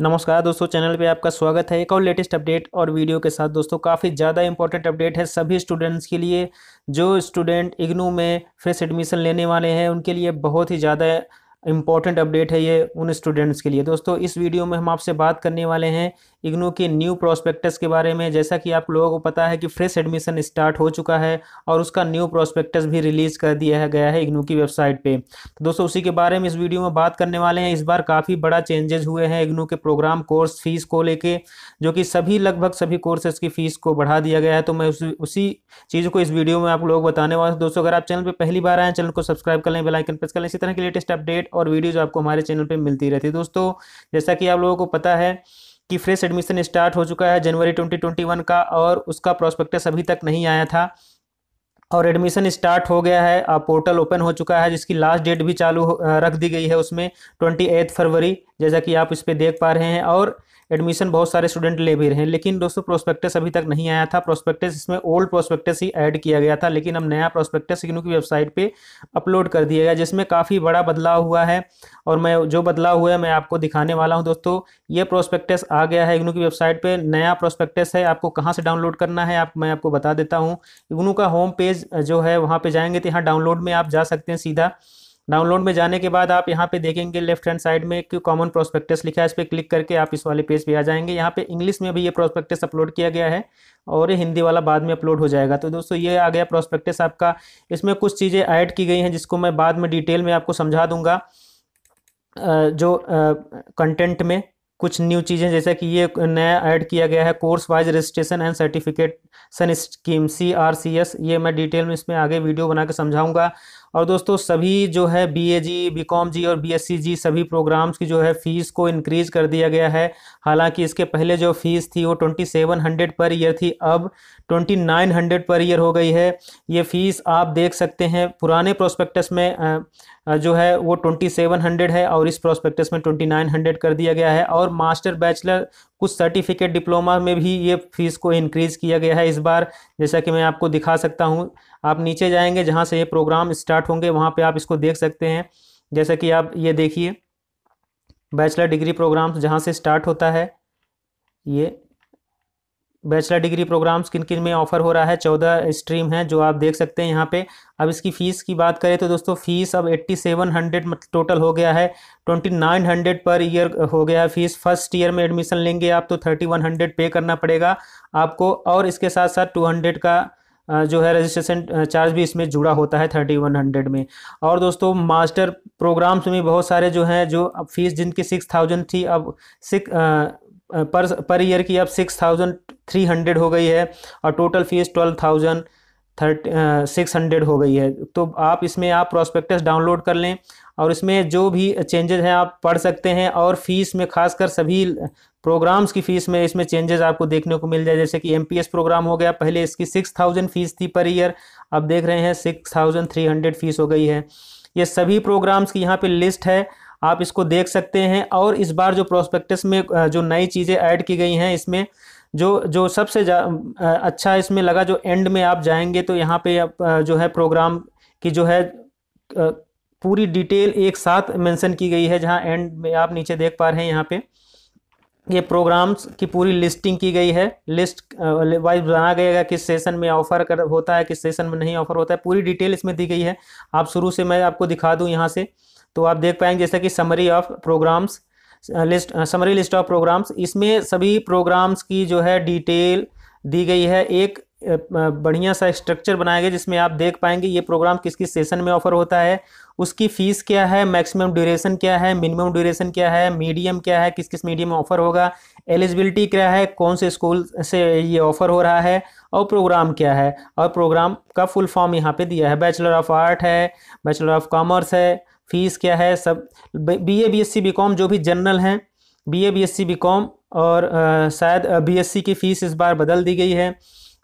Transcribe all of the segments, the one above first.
नमस्कार दोस्तों चैनल पे आपका स्वागत है एक और लेटेस्ट अपडेट और वीडियो के साथ दोस्तों काफ़ी ज़्यादा इंपॉर्टेंट अपडेट है सभी स्टूडेंट्स के लिए जो स्टूडेंट इग्नू में फ्रेश एडमिशन लेने वाले हैं उनके लिए बहुत ही ज़्यादा इम्पॉर्टेंट अपडेट है ये उन स्टूडेंट्स के लिए दोस्तों इस वीडियो में हम आपसे बात करने वाले हैं इग्नू के न्यू प्रोस्पेक्टस के बारे में जैसा कि आप लोगों को पता है कि फ्रेश एडमिशन स्टार्ट हो चुका है और उसका न्यू प्रोस्पेक्टस भी रिलीज़ कर दिया गया है इग्नू की वेबसाइट पे तो दोस्तों उसी के बारे में इस वीडियो में बात करने वाले हैं इस बार काफ़ी बड़ा चेंजेज हुए हैं इग्नू के प्रोग्राम कोर्स फीस को लेकर जो कि सभी लगभग सभी कोर्सेज की फ़ीस को बढ़ा दिया गया है तो मैं उसी चीज़ को इस वीडियो में आप लोग बताने वाला दोस्तों अगर आप चैनल पर पहली बार आए चैनल को सब्सक्राइब कर लें बेलाइकन प्रेस कर लें इसी तरह के लेटेस्ट अपडेट और वीडियोज आपको हमारे चैनल पर मिलती रहती है दोस्तों जैसा कि आप लोगों को पता है कि फ्रेश एडमिशन स्टार्ट हो चुका है जनवरी 2021 का और उसका प्रोस्पेक्टस अभी तक नहीं आया था और एडमिशन स्टार्ट हो गया है पोर्टल ओपन हो चुका है जिसकी लास्ट डेट भी चालू रख दी गई है उसमें ट्वेंटी फरवरी जैसा कि आप इस पर देख पा रहे हैं और एडमिशन बहुत सारे स्टूडेंट ले भी रहे हैं लेकिन दोस्तों प्रोस्पेक्टस अभी तक नहीं आया था प्रोस्पेक्टस इसमें ओल्ड प्रोस्पेक्टस ही ऐड किया गया था लेकिन हम नया प्रोस्पेक्टस इग्नू की वेबसाइट पे अपलोड कर दिया गया जिसमें काफ़ी बड़ा बदलाव हुआ है और मैं जो बदलाव हुआ है मैं आपको दिखाने वाला हूँ दोस्तों ये प्रोस्पेक्टस आ गया है इग्नू की वेबसाइट पर नया प्रोस्पेक्टस है आपको कहाँ से डाउनलोड करना है आप मैं आपको बता देता हूँ इग्नू का होम पेज जो है वहाँ पर जाएंगे तो यहाँ डाउनलोड में आप जा सकते हैं सीधा डाउनलोड में जाने के बाद आप यहाँ पे देखेंगे लेफ्ट हैंड साइड में एक कॉमन प्रोस्पेक्टस लिखा है इस पर क्लिक करके आप इस वाले पेज पे आ जाएंगे यहाँ पे इंग्लिश में भी ये प्रोस्पेक्टस अपलोड किया गया है और ये हिंदी वाला बाद में अपलोड हो जाएगा तो दोस्तों ये आ गया प्रोस्पेक्टस आपका इसमें कुछ चीज़ें ऐड की गई हैं जिसको मैं बाद में डिटेल में आपको समझा दूंगा जो कंटेंट में कुछ न्यू चीज़ें जैसे कि ये नया ऐड किया गया है course wise registration and certificate सन scheme C R C S ये मैं डिटेल में इसमें आगे वीडियो बना के समझाऊंगा और दोस्तों सभी जो है B A G B com G और बी एस सी जी सभी प्रोग्राम्स की जो है फ़ीस को इनक्रीज़ कर दिया गया है हालांकि इसके पहले जो फ़ीस थी वो twenty seven hundred per year थी अब twenty nine hundred per year हो गई है ये फ़ीस आप देख सकते हैं पुराने प्रोस्पेक्टस में जो है वो ट्वेंटी सेवन हंड्रेड है और इस प्रोस्पेक्टस में ट्वेंटी नाइन हंड्रेड कर दिया गया है और मास्टर बैचलर कुछ सर्टिफिकेट डिप्लोमा में भी ये फीस को इनक्रीज़ किया गया है इस बार जैसा कि मैं आपको दिखा सकता हूँ आप नीचे जाएंगे जहाँ से ये प्रोग्राम स्टार्ट होंगे वहाँ पर आप इसको देख सकते हैं जैसा कि आप ये देखिए बैचलर डिग्री प्रोग्राम जहाँ से स्टार्ट होता है ये बैचलर डिग्री प्रोग्राम्स किन किन में ऑफर हो रहा है चौदह स्ट्रीम है जो आप देख सकते हैं यहाँ पे अब इसकी फ़ीस की बात करें तो दोस्तों फ़ीस अब एट्टी सेवन हंड्रेड टोटल हो गया है twenty nine hundred per year हो गया है फ़ीस फर्स्ट ईयर में एडमिशन लेंगे आप तो थर्टी वन हंड्रेड पे करना पड़ेगा आपको और इसके साथ साथ टू हंड्रेड का जो है रजिस्ट्रेशन चार्ज भी इसमें जुड़ा होता है थर्टी वन हंड्रेड में और दोस्तों मास्टर प्रोग्राम्स में बहुत सारे जो हैं जो अब फीस जिनकी सिक्स थाउजेंड थी अब सिक्स पर पर ईयर की अब सिक्स थाउजेंड थ्री हंड्रेड हो गई है और total fees twelve thousand thirty six hundred हो गई है तो आप इसमें आप प्रोस्पेक्टस डाउनलोड कर लें और इसमें जो भी चेंजेस हैं आप पढ़ सकते हैं और फीस में खासकर सभी प्रोग्राम्स की फ़ीस में इसमें चेंजेस आपको देखने को मिल जाए जैसे कि एम प्रोग्राम हो गया पहले इसकी सिक्स थाउजेंड फ़ीस थी पर ईयर अब देख रहे हैं six thousand three hundred fees हो गई है ये सभी प्रोग्राम्स की यहाँ पे लिस्ट है आप इसको देख सकते हैं और इस बार जो प्रोस्पेक्टस में जो नई चीज़ें ऐड की गई हैं इसमें जो जो सबसे अच्छा इसमें लगा जो एंड में आप जाएंगे तो यहाँ पे आप जो है प्रोग्राम की जो है पूरी डिटेल एक साथ मेंशन की गई है जहाँ एंड में आप नीचे देख पा रहे हैं यहाँ पे ये प्रोग्राम्स की पूरी लिस्टिंग की गई है लिस्ट वाइज बना गया किस सेशन में ऑफर कर होता है किस सेशन में नहीं ऑफर होता है पूरी डिटेल इसमें दी गई है आप शुरू से मैं आपको दिखा दूँ यहाँ से तो आप देख पाएंगे जैसे कि summary of programmes list summary list of programmes इसमें सभी प्रोग्राम्स की जो है डिटेल दी गई है एक uh, uh, बढ़िया सा स्ट्रक्चर बनाया गया जिसमें आप देख पाएंगे ये प्रोग्राम किस किस सेशन में ऑफर होता है उसकी फ़ीस क्या है मैक्सिमम ड्यूरेशन क्या है मिनिमम ड्यूरेशन क्या है मीडियम क्या है किस किस मीडियम में ऑफर होगा एलिजिबिलिटी क्या है कौन से स्कूल से ये ऑफ़र हो रहा है और प्रोग्राम क्या है और प्रोग्राम का फुल फॉर्म यहाँ पे दिया है बैचलर ऑफ आर्ट है बैचलर ऑफ कॉमर्स है फीस क्या है सब B A B S C B com जो भी जनरल हैं B A B S C B com और शायद बी एस सी की फ़ीस इस बार बदल दी गई है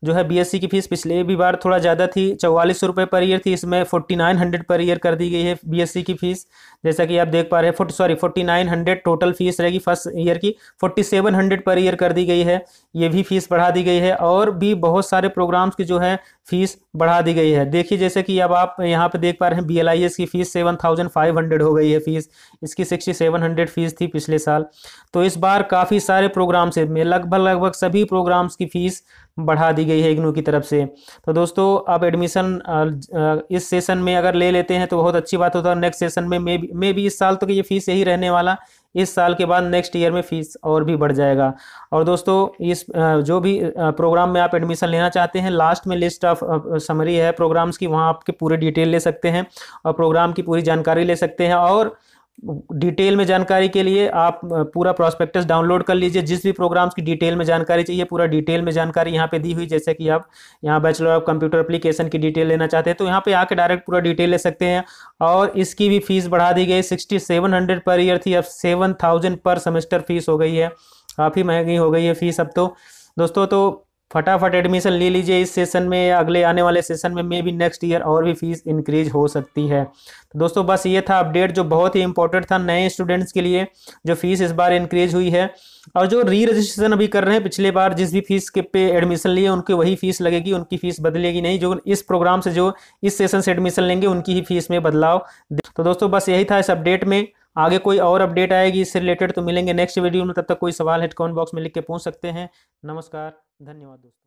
जो है बीएससी की फीस पिछले भी बार थोड़ा ज़्यादा थी चौवालीस रुपये पर ईयर थी इसमें forty nine hundred per year कर दी गई है बीएससी की फीस जैसा कि आप देख पा रहे हैं forty sorry forty nine hundred total fees रहेगी फर्स्ट ईयर की forty seven hundred per year कर दी गई है ये भी फीस बढ़ा दी गई है और भी बहुत सारे प्रोग्राम्स की जो है फीस बढ़ा दी गई है देखिए जैसे कि अब आप यहाँ पर देख पा रहे हैं बी की fees seven thousand five hundred हो गई है फीस इसकी सिक्सटी सेवन हंड्रेड फीस थी पिछले साल तो इस बार काफ़ी सारे प्रोग्राम्स में लगभग लगभग सभी प्रोग्राम्स की फीस बढ़ा दी गई है इग्नू की तरफ से तो दोस्तों आप एडमिशन इस सेशन में अगर ले लेते हैं तो बहुत अच्छी बात होता है नेक्स्ट सेशन में मे भी मे भी इस साल तो ये फीस यही रहने वाला इस साल के बाद नेक्स्ट ईयर में फीस और भी बढ़ जाएगा और दोस्तों इस जो भी प्रोग्राम में आप एडमिशन लेना चाहते हैं लास्ट में लिस्ट ऑफ समरी है प्रोग्राम्स की वहाँ आपके पूरे डिटेल ले सकते हैं और प्रोग्राम की पूरी जानकारी ले सकते हैं और डिटेल में जानकारी के लिए आप पूरा प्रोस्पेक्टस डाउनलोड कर लीजिए जिस भी प्रोग्राम्स की डिटेल में जानकारी चाहिए पूरा डिटेल में जानकारी यहाँ पे दी हुई जैसे कि आप यहाँ बैचलर ऑफ कंप्यूटर एप्लीकेशन की डिटेल लेना चाहते हैं तो यहाँ पे आके डायरेक्ट पूरा डिटेल ले सकते हैं और इसकी भी फीस बढ़ा दी गई sixty seven hundred per year थी अब seven thousand per semester fees हो गई है काफ़ी महंगी हो गई है फीस अब तो दोस्तों तो फटाफट एडमिशन ले लीजिए इस सेशन में या अगले आने वाले सेशन में मे भी नेक्स्ट ईयर और भी फीस इंक्रीज हो सकती है तो दोस्तों बस ये था अपडेट जो बहुत ही इंपॉर्टेंट था नए स्टूडेंट्स के लिए जो फीस इस बार इंक्रीज हुई है और जो री रजिस्ट्रेशन अभी कर रहे हैं पिछले बार जिस भी फीस के पे एडमिशन लिए उनकी वही फीस लगेगी उनकी फीस बदलेगी नहीं जो इस प्रोग्राम से जो इस सेशन से एडमिशन लेंगे उनकी ही फीस में बदलाव तो दोस्तों बस यही था इस अपडेट में आगे कोई और अपडेट आएगी इससे रिलेटेड तो मिलेंगे नेक्स्ट वीडियो में तब तक कोई सवाल है कॉमेंट बॉक्स में लिख के पूछ सकते हैं नमस्कार धन्यवाद दोस्तों